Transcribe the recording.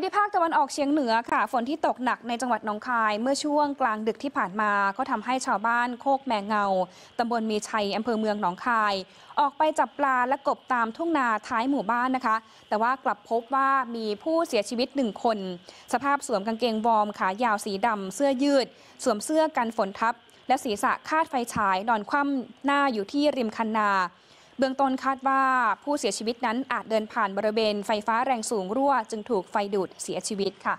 ที่ภาคตะวันออกเฉียงเหนือค่ะ ฝนที่ตกหนักในจังหวัดหนองคาย เมื่อช่วงกลางดึกที่ผ่านมาก็ทำให้ชาวบ้านโคกแมงเงา ตำบลมีชัยอำเภอเมืองหนองคาย ออกไปจับปลาและกบตามทุ่งนาท้ายหมู่บ้านนะคะ แต่ว่ากลับพบว่ามีผู้เสียชีวิตหนึ่งคน สภาพสวมกางเกงวอร์มขายาวสีดำ เสื้อยืด สวมเสื้อกันฝนทับและศีรษะคาดไฟฉายนอนคว่ำหน้าอยู่ที่ริมคันนาเบื้องต้นคาดว่าผู้เสียชีวิตนั้นอาจเดินผ่านบริเวณไฟฟ้าแรงสูงรั่วจึงถูกไฟดูดเสียชีวิตค่ะ